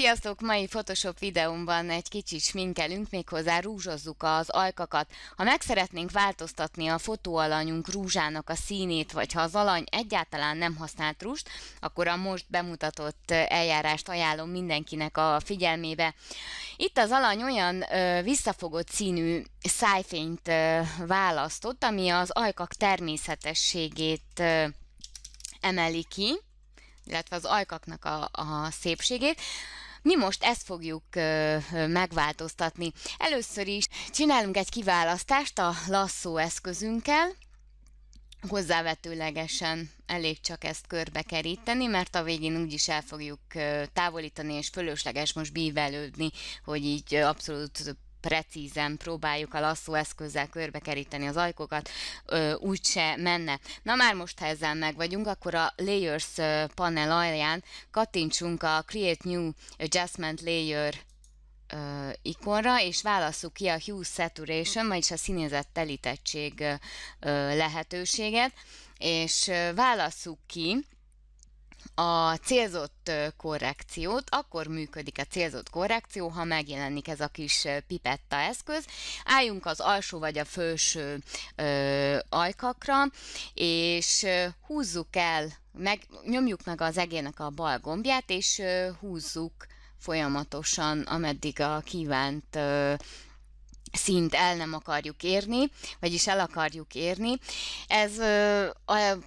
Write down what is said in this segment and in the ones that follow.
Sziasztok! Mai Photoshop videómban egy kicsit sminkelünk, méghozzá rúzsozzuk az ajkakat. Ha meg szeretnénk változtatni a fotóalanyunk rúzsának a színét, vagy ha az alany egyáltalán nem használt rúst, akkor a most bemutatott eljárást ajánlom mindenkinek a figyelmébe. Itt az alany olyan ö, visszafogott színű szájfényt ö, választott, ami az ajkak természetességét ö, emeli ki illetve az ajkaknak a, a szépségét. Mi most ezt fogjuk megváltoztatni. Először is csinálunk egy kiválasztást a lasszó eszközünkkel, hozzávetőlegesen elég csak ezt körbekeríteni, mert a végén úgyis el fogjuk távolítani, és fölösleges most bívelődni, hogy így abszolút precízen próbáljuk a lasszó eszközzel körbekeríteni az ajkokat, úgyse menne. Na már most, ha ezzel meg vagyunk, akkor a Layers panel alján kattintsunk a Create New Adjustment Layer ikonra, és válasszuk ki a Hue Saturation, vagyis a színezett telítettség lehetőséget, és válasszuk ki, a célzott korrekciót, akkor működik a célzott korrekció, ha megjelenik ez a kis pipetta eszköz. Álljunk az alsó vagy a felső ö, ajkakra, és húzzuk el, meg, nyomjuk meg az egének a bal gombját, és ö, húzzuk folyamatosan, ameddig a kívánt ö, szint el nem akarjuk érni, vagyis el akarjuk érni. Ez a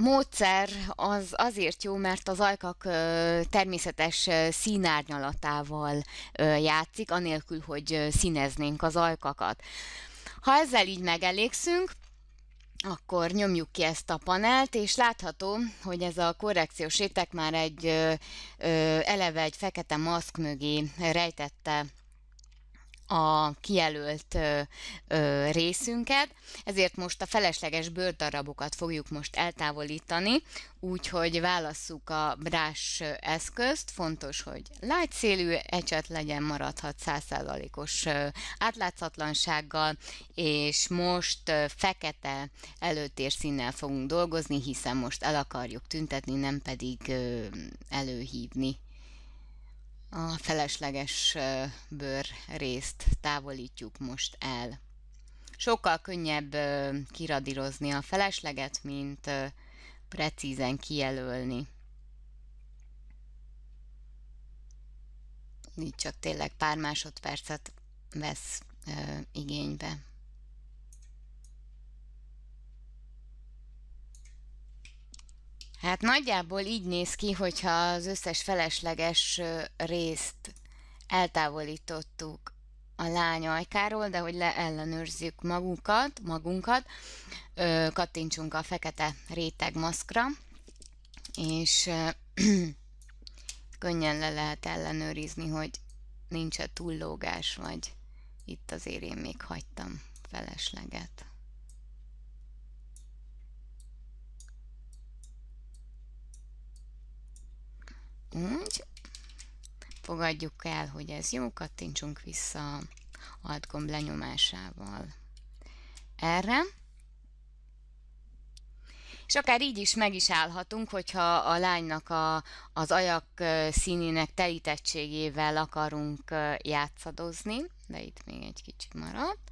módszer az azért jó, mert az ajkak természetes színárnyalatával játszik, anélkül, hogy színeznénk az ajkakat. Ha ezzel így megelégszünk, akkor nyomjuk ki ezt a panelt, és látható, hogy ez a korrekciós réteg már egy ö, ö, eleve egy fekete maszk mögé rejtette a kijelölt ö, ö, részünket, ezért most a felesleges bőrdarabokat fogjuk most eltávolítani, úgyhogy válasszuk a brás eszközt, fontos, hogy lágyszélű ecset legyen, maradhat 100%-os átlátszatlansággal, és most fekete előtér színnel fogunk dolgozni, hiszen most el akarjuk tüntetni, nem pedig előhívni a felesleges bőr részt távolítjuk most el. Sokkal könnyebb kiradírozni a felesleget, mint precízen kijelölni. Így csak tényleg pár másodpercet vesz igénybe. Hát nagyjából így néz ki, hogyha az összes felesleges részt eltávolítottuk a lány ajkáról, de hogy leellenőrzzük magunkat, magunkat, kattintsunk a fekete réteg maszkra, és könnyen le lehet ellenőrizni, hogy nincs-e túllógás, vagy itt azért én még hagytam felesleget. Úgy. Fogadjuk el, hogy ez jó, kattintsunk vissza alt gomb lenyomásával erre. És akár így is meg is állhatunk, hogyha a lánynak a, az ajak színének telítettségével akarunk játszadozni, de itt még egy kicsit maradt.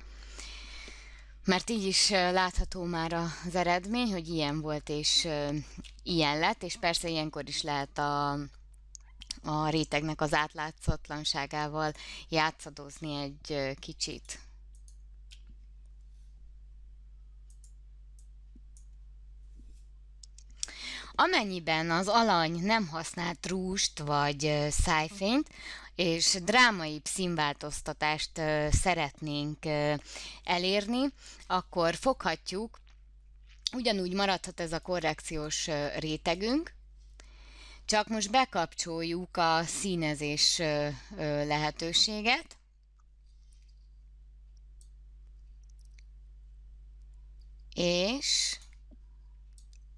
Mert így is látható már az eredmény, hogy ilyen volt és ilyen lett, és persze ilyenkor is lehet a, a rétegnek az átlátszatlanságával játszadozni egy kicsit. Amennyiben az alany nem használt rúst vagy szájfényt, és drámai színváltoztatást szeretnénk elérni, akkor foghatjuk, ugyanúgy maradhat ez a korrekciós rétegünk, csak most bekapcsoljuk a színezés lehetőséget. És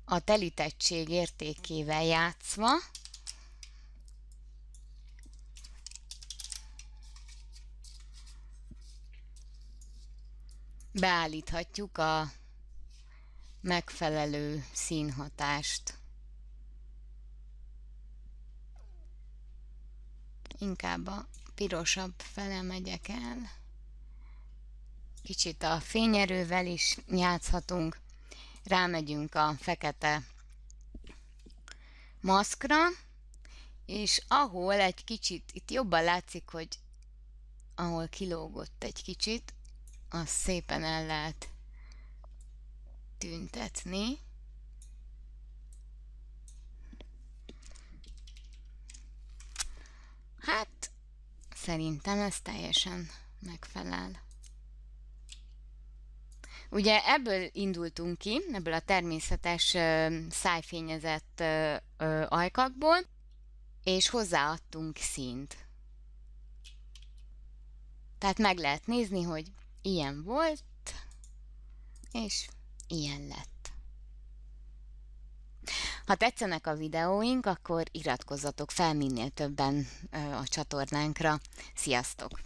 a telítettség értékével játszva beállíthatjuk a megfelelő színhatást. inkább a pirosabb fele megyek el. Kicsit a fényerővel is játszhatunk. Rámegyünk a fekete maszkra, és ahol egy kicsit, itt jobban látszik, hogy ahol kilógott egy kicsit, azt szépen el lehet tüntetni. Hát, szerintem ez teljesen megfelel. Ugye ebből indultunk ki, ebből a természetes ö, szájfényezett ö, ö, ajkakból, és hozzáadtunk színt. Tehát meg lehet nézni, hogy ilyen volt, és ilyen lett. Ha tetszenek a videóink, akkor iratkozzatok fel minél többen a csatornánkra. Sziasztok!